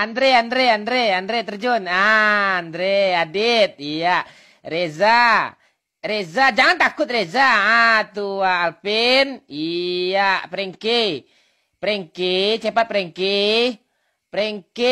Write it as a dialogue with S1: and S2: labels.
S1: Andre, Andre, Andre, Andre terjun. Ah, Andre, Adit, iya. Reza, Reza, jangan takut Reza. Ah, tua Alvin, iya. Prengki, Prengki, cepat Prengki, Prengki.